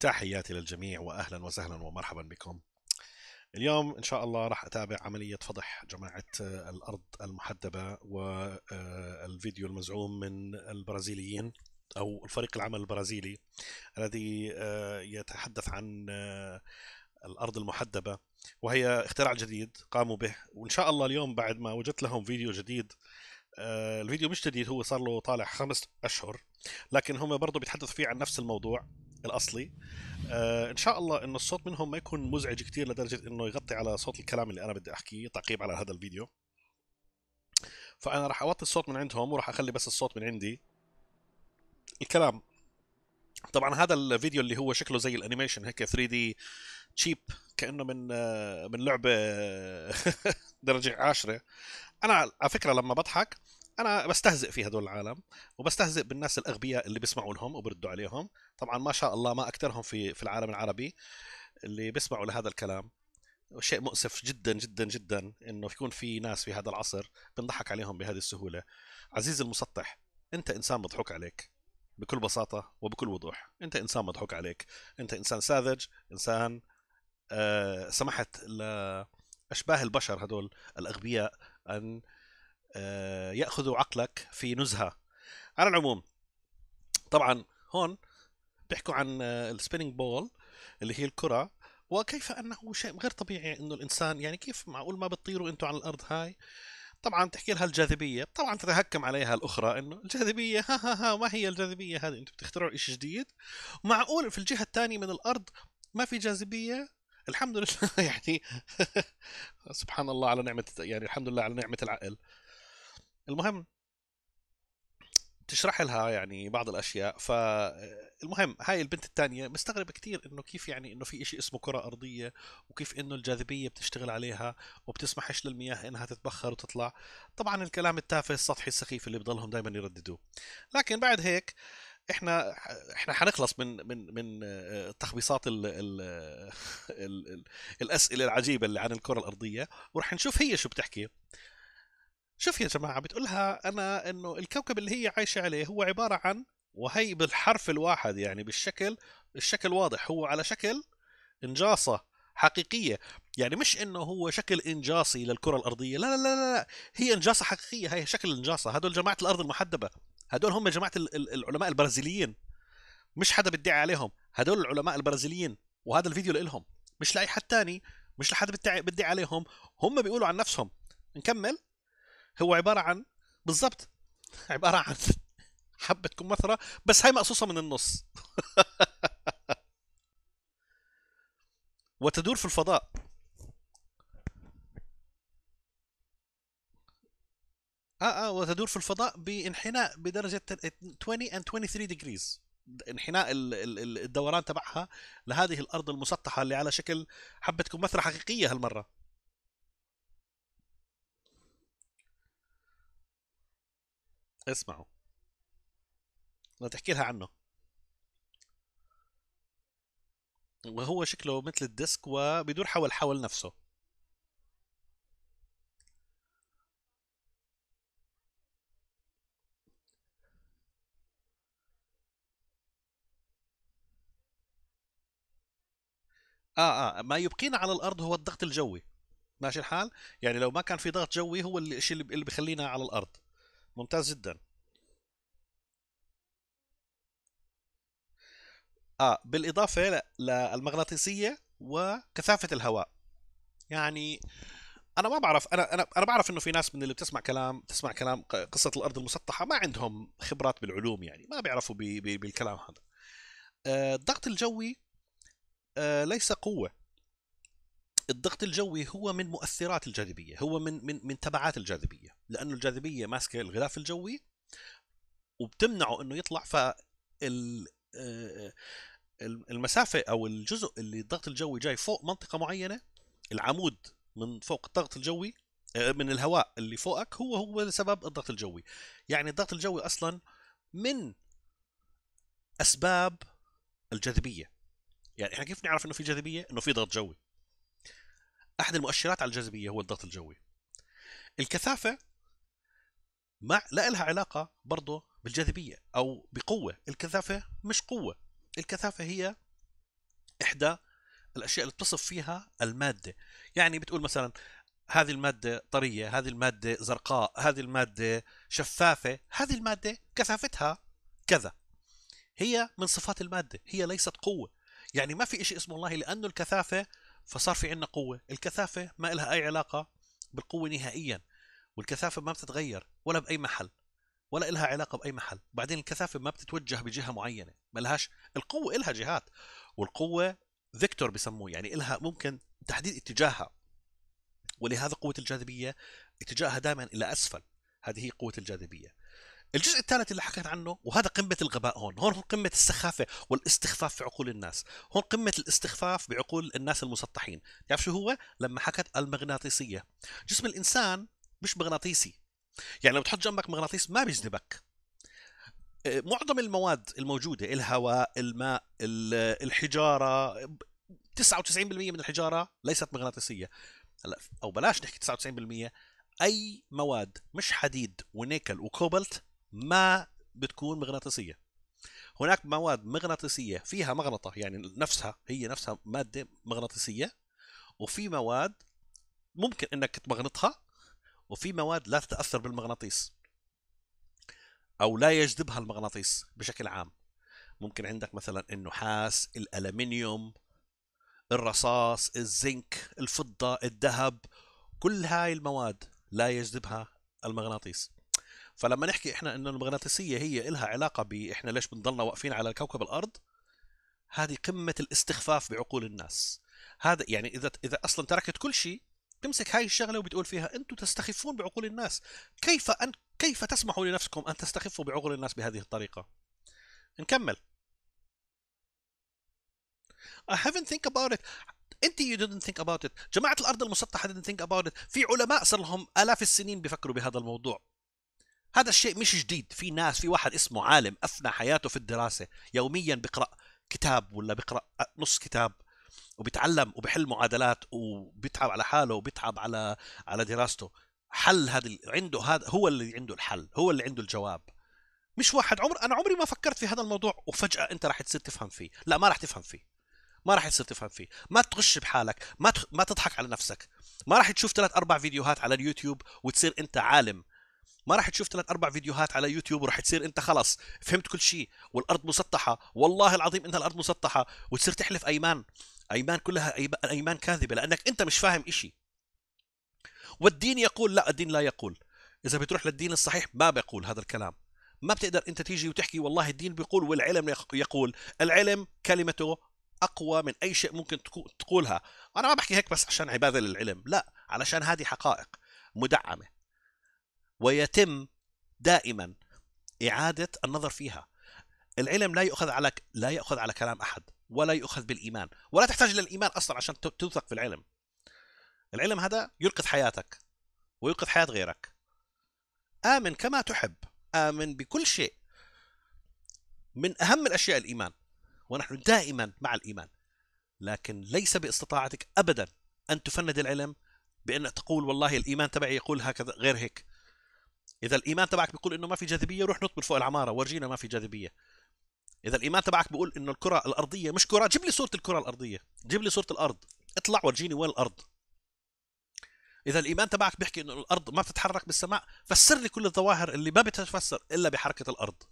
تحياتي للجميع واهلا وسهلا ومرحبا بكم اليوم ان شاء الله راح اتابع عمليه فضح جماعه آه، الارض المحدبه والفيديو آه، المزعوم من البرازيليين او الفريق العمل البرازيلي الذي آه، يتحدث عن الارض المحدبه وهي اختراع جديد قاموا به وان شاء الله اليوم بعد ما وجدت لهم فيديو جديد الفيديو مش جديد هو صار له طالع خمس اشهر لكن هم برضه بيتحدثوا فيه عن نفس الموضوع الاصلي آه ان شاء الله انه الصوت منهم ما يكون مزعج كثير لدرجه انه يغطي على صوت الكلام اللي انا بدي احكيه تعقيب على هذا الفيديو فانا راح اوطي الصوت من عندهم وراح اخلي بس الصوت من عندي الكلام طبعا هذا الفيديو اللي هو شكله زي الانيميشن هيك 3 دي تشيب كانه من آه، من لعبه درجه عاشرة انا على فكره لما بضحك انا بستهزئ في هدول العالم وبستهزئ بالناس الاغبياء اللي بيسمعوا لهم وبردوا عليهم طبعا ما شاء الله ما اكثرهم في في العالم العربي اللي بيسمعوا لهذا الكلام شيء مؤسف جدا جدا جدا انه يكون في ناس في هذا العصر بنضحك عليهم بهذه السهوله عزيزي المسطح انت انسان مضحوك عليك بكل بساطه وبكل وضوح انت انسان مضحوك عليك انت انسان ساذج انسان آه سمحت لاشباه البشر هدول الاغبياء ان آه، ياخذوا عقلك في نزهه على العموم طبعا هون بيحكوا عن آه، السبيننج بول اللي هي الكره وكيف انه شيء غير طبيعي انه الانسان يعني كيف معقول ما بتطيروا انتم على الارض هاي طبعا تحكي لها الجاذبيه طبعا تتهكم عليها الاخرى انه الجاذبيه ها ها ها ما هي الجاذبيه هذه انتم بتخترعوا شيء جديد معقول في الجهه الثانيه من الارض ما في جاذبيه الحمد لله يعني سبحان الله على نعمه يعني الحمد لله على نعمه العقل المهم تشرح لها يعني بعض الاشياء فالمهم هاي البنت الثانيه مستغربه كثير انه كيف يعني انه في شيء اسمه كره ارضيه وكيف انه الجاذبيه بتشتغل عليها وبتسمحش للمياه انها تتبخر وتطلع طبعا الكلام التافه السطحي السخيف اللي بضلهم دائما يرددوه لكن بعد هيك احنا احنا حنخلص من من من آه، تخبيصات آه، ال الاسئله العجيبه اللي عن الكره الارضيه ورح نشوف هي شو بتحكي شوف يا جماعه بتقولها انا انه الكوكب اللي هي عايشه عليه هو عباره عن وهي بالحرف الواحد يعني بالشكل الشكل واضح هو على شكل انجاصه حقيقيه يعني مش انه هو شكل انجاصي للكره الارضيه لا لا لا لا هي انجاصه حقيقيه هي شكل انجاصه هدول جماعه الارض المحدبه هدول هم جماعه العلماء البرازيليين مش حدا بيدعي عليهم هدول العلماء البرازيليين وهذا الفيديو لإلهم مش لاي حد تاني مش لحد بيدعي عليهم هم بيقولوا عن نفسهم نكمل هو عباره عن بالظبط عباره عن حبه كمثرى بس هي مقصوصه من النص وتدور في الفضاء اه اه وتدور في الفضاء بانحناء بدرجه 20 and 23 degrees انحناء الدوران تبعها لهذه الارض المسطحه اللي على شكل حبه كمثرى حقيقيه هالمره اسمعوا بدنا تحكي لها عنه وهو شكله مثل الديسك وبيدور حول حول نفسه اه اه ما يبقينا على الارض هو الضغط الجوي ماشي الحال يعني لو ما كان في ضغط جوي هو الشيء اللي بخلينا على الارض ممتاز جدا اه بالاضافه للمغناطيسيه وكثافه الهواء يعني انا ما بعرف انا انا انا بعرف انه في ناس من اللي بتسمع كلام تسمع كلام قصه الارض المسطحه ما عندهم خبرات بالعلوم يعني ما بيعرفوا بي بي بالكلام هذا آه الضغط الجوي آه ليس قوه الضغط الجوي هو من مؤثرات الجاذبيه هو من من من تبعات الجاذبيه لانه الجاذبيه ماسكه الغلاف الجوي وبتمنعه انه يطلع ف آه، المسافه او الجزء اللي الضغط الجوي جاي فوق منطقه معينه العمود من فوق الضغط الجوي آه، من الهواء اللي فوقك هو هو سبب الضغط الجوي يعني الضغط الجوي اصلا من اسباب الجاذبيه يعني احنا كيف نعرف انه في جاذبيه انه في ضغط جوي احد المؤشرات على الجاذبيه هو الضغط الجوي الكثافه ما لا لها علاقه برضه بالجاذبيه او بقوه الكثافه مش قوه الكثافه هي احدى الاشياء اللي بتصف فيها الماده يعني بتقول مثلا هذه المادة طرية، هذه المادة زرقاء، هذه المادة شفافة، هذه المادة كثافتها كذا. هي من صفات المادة، هي ليست قوة. يعني ما في شيء اسمه والله لأنه الكثافة فصار في عندنا قوه الكثافه ما لها اي علاقه بالقوه نهائيا والكثافه ما بتتغير ولا باي محل ولا إلها علاقة بأي محل بعدين الكثافة ما بتتوجه بجهة معينة ما لهاش القوة إلها جهات والقوة فيكتور بسموه يعني إلها ممكن تحديد اتجاهها ولهذا قوة الجاذبية اتجاهها دائما إلى أسفل هذه هي قوة الجاذبية الجزء الثالث اللي حكيت عنه وهذا قمة الغباء هون هون قمة السخافة والاستخفاف في عقول الناس هون قمة الاستخفاف بعقول الناس المسطحين تعرف شو هو لما حكت المغناطيسية جسم الإنسان مش مغناطيسي يعني لو تحط جنبك مغناطيس ما بيجذبك آه، معظم المواد الموجودة الهواء الماء الحجارة 99% من الحجارة ليست مغناطيسية هلا أو بلاش نحكي 99% أي مواد مش حديد ونيكل وكوبلت ما بتكون مغناطيسيه هناك مواد مغناطيسيه فيها مغنطه يعني نفسها هي نفسها ماده مغناطيسيه وفي مواد ممكن انك تمغنطها وفي مواد لا تتاثر بالمغناطيس او لا يجذبها المغناطيس بشكل عام ممكن عندك مثلا النحاس الالمنيوم الرصاص الزنك الفضه الذهب كل هاي المواد لا يجذبها المغناطيس فلما نحكي احنا انه المغناطيسيه هي إلها علاقه باحنا ليش بنضلنا واقفين على كوكب الارض هذه قمه الاستخفاف بعقول الناس هذا يعني اذا اذا اصلا تركت كل شيء تمسك هاي الشغله وبتقول فيها انتم تستخفون بعقول الناس كيف ان كيف تسمحوا لنفسكم ان تستخفوا بعقول الناس بهذه الطريقه نكمل I haven't think about it انت you didn't think about it جماعه الارض المسطحه didn't think about it في علماء صار لهم الاف السنين بيفكروا بهذا الموضوع هذا الشيء مش جديد في ناس في واحد اسمه عالم أفنى حياته في الدراسة يوميا بقرأ كتاب ولا بقرأ نص كتاب وبتعلم وبحل معادلات وبيتعب على حاله وبيتعب على على دراسته حل هذا عنده هذا هو اللي عنده الحل هو اللي عنده الجواب مش واحد عمر انا عمري ما فكرت في هذا الموضوع وفجاه انت راح تصير تفهم فيه لا ما راح تفهم فيه ما راح تصير تفهم فيه ما تغش بحالك ما تخ... ما تضحك على نفسك ما راح تشوف ثلاث اربع فيديوهات على اليوتيوب وتصير انت عالم ما راح تشوف ثلاث اربع فيديوهات على يوتيوب وراح تصير انت خلص فهمت كل شيء والارض مسطحه والله العظيم انها الارض مسطحه وتصير تحلف ايمان ايمان كلها ايمان كاذبه لانك انت مش فاهم شيء والدين يقول لا الدين لا يقول اذا بتروح للدين الصحيح ما بيقول هذا الكلام ما بتقدر انت تيجي وتحكي والله الدين بيقول والعلم يقول العلم كلمته اقوى من اي شيء ممكن تقولها انا ما بحكي هيك بس عشان عباده للعلم لا علشان هذه حقائق مدعمه ويتم دائما إعادة النظر فيها العلم لا يؤخذ على لا يأخذ على كلام أحد ولا يؤخذ بالإيمان ولا تحتاج إلى الإيمان أصلا عشان توثق في العلم العلم هذا ينقذ حياتك وينقذ حياة غيرك آمن كما تحب آمن بكل شيء من أهم الأشياء الإيمان ونحن دائما مع الإيمان لكن ليس باستطاعتك أبدا أن تفند العلم بأن تقول والله الإيمان تبعي يقول هكذا غير هيك اذا الايمان تبعك بيقول انه ما في جاذبيه روح نط من فوق العماره ورجينا ما في جاذبيه اذا الايمان تبعك بيقول انه الكره الارضيه مش كره جيب لي صوره الكره الارضيه جيب لي صوره الارض اطلع ورجيني وين الارض اذا الايمان تبعك بيحكي انه الارض ما بتتحرك بالسماء فسر لي كل الظواهر اللي ما بتتفسر الا بحركه الارض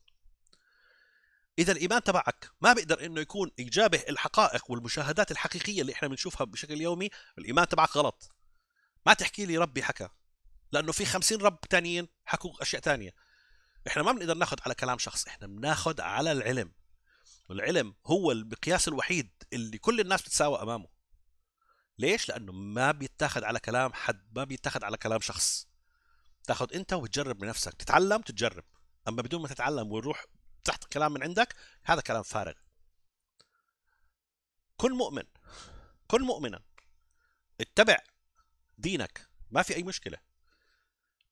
اذا الايمان تبعك ما بيقدر انه يكون يجابه الحقائق والمشاهدات الحقيقيه اللي احنا بنشوفها بشكل يومي الايمان تبعك غلط ما تحكي لي ربي حكى لانه في خمسين رب تانيين حكوا اشياء تانية احنا ما بنقدر ناخذ على كلام شخص احنا بناخذ على العلم والعلم هو المقياس الوحيد اللي كل الناس بتساوى امامه ليش لانه ما بيتاخد على كلام حد ما بيتاخد على كلام شخص تاخذ انت وتجرب بنفسك تتعلم تتجرب اما بدون ما تتعلم ويروح تحت كلام من عندك هذا كلام فارغ كن مؤمن كن مؤمنا اتبع دينك ما في اي مشكله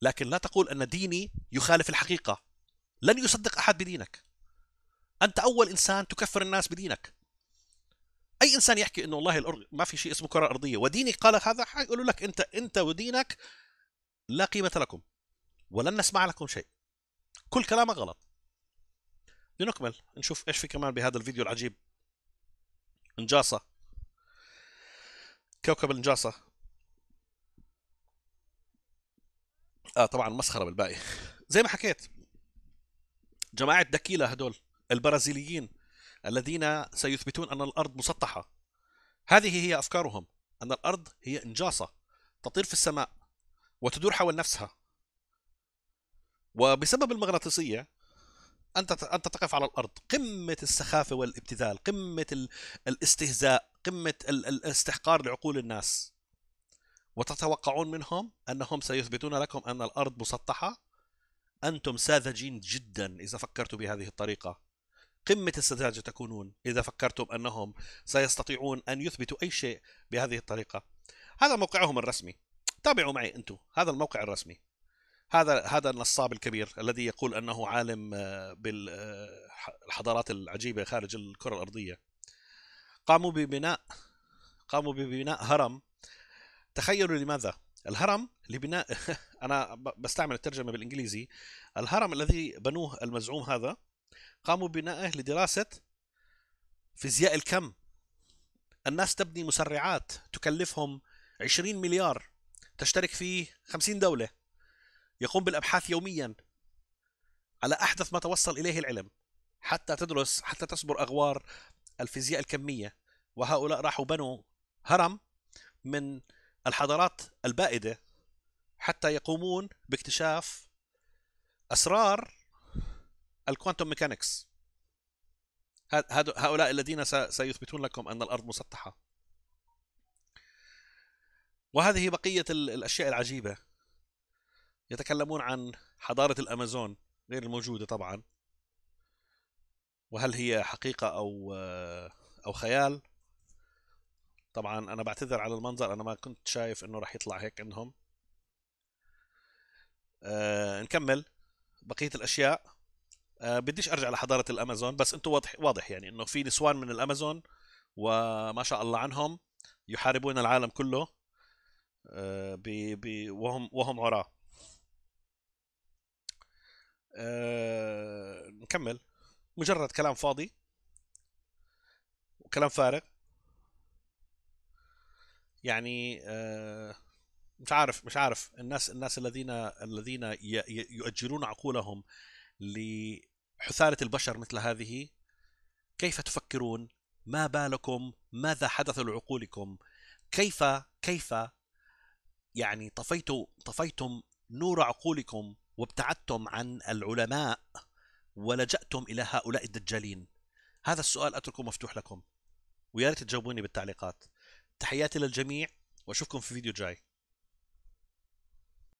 لكن لا تقول أن ديني يخالف الحقيقة لن يصدق أحد بدينك أنت أول إنسان تكفر الناس بدينك أي إنسان يحكي أنه والله الأرض ما في شيء اسمه كرة أرضية وديني قال هذا حيقولوا لك أنت أنت ودينك لا قيمة لكم ولن نسمع لكم شيء كل كلامه غلط لنكمل نشوف ايش في كمان بهذا الفيديو العجيب نجاصة كوكب النجاصة اه طبعا مسخره بالباقي زي ما حكيت جماعه دكيلا هدول البرازيليين الذين سيثبتون ان الارض مسطحه هذه هي افكارهم ان الارض هي انجاصه تطير في السماء وتدور حول نفسها وبسبب المغناطيسيه انت انت تقف على الارض قمه السخافه والابتذال قمه الاستهزاء قمه الاستحقار لعقول الناس وتتوقعون منهم أنهم سيثبتون لكم أن الأرض مسطحة أنتم ساذجين جدا إذا فكرتوا بهذه الطريقة قمة السذاجة تكونون إذا فكرتم أنهم سيستطيعون أن يثبتوا أي شيء بهذه الطريقة هذا موقعهم الرسمي تابعوا معي أنتم هذا الموقع الرسمي هذا هذا النصاب الكبير الذي يقول انه عالم آه، بالحضارات العجيبه خارج الكره الارضيه قاموا ببناء قاموا ببناء هرم تخيلوا لماذا الهرم لبناء انا بستعمل الترجمه بالانجليزي الهرم الذي بنوه المزعوم هذا قاموا ببنائه لدراسه فيزياء الكم الناس تبني مسرعات تكلفهم 20 مليار تشترك فيه 50 دولة يقوم بالأبحاث يوميا على أحدث ما توصل إليه العلم حتى تدرس حتى تصبر أغوار الفيزياء الكمية وهؤلاء راحوا بنوا هرم من الحضارات البائدة حتى يقومون باكتشاف أسرار الكوانتم ميكانكس هؤلاء الذين سيثبتون لكم أن الأرض مسطحة وهذه بقية الأشياء العجيبة يتكلمون عن حضارة الأمازون غير الموجودة طبعا وهل هي حقيقة أو أو خيال طبعا انا بعتذر على المنظر انا ما كنت شايف انه راح يطلع هيك عندهم آه نكمل بقيه الاشياء آه بديش ارجع لحضاره الامازون بس انتم واضح واضح يعني انه في نسوان من الامازون وما شاء الله عنهم يحاربون العالم كله آه بي بي وهم وهم عراه آه نكمل مجرد كلام فاضي وكلام فارغ يعني آه، مش عارف مش عارف الناس الناس الذين الذين يؤجرون عقولهم لحثاله البشر مثل هذه كيف تفكرون ما بالكم ماذا حدث لعقولكم كيف كيف يعني طفيتوا طفيتم نور عقولكم وابتعدتم عن العلماء ولجأتم إلى هؤلاء الدجالين هذا السؤال أتركه مفتوح لكم ويا ريت تجاوبوني بالتعليقات تحياتي للجميع واشوفكم في فيديو جاي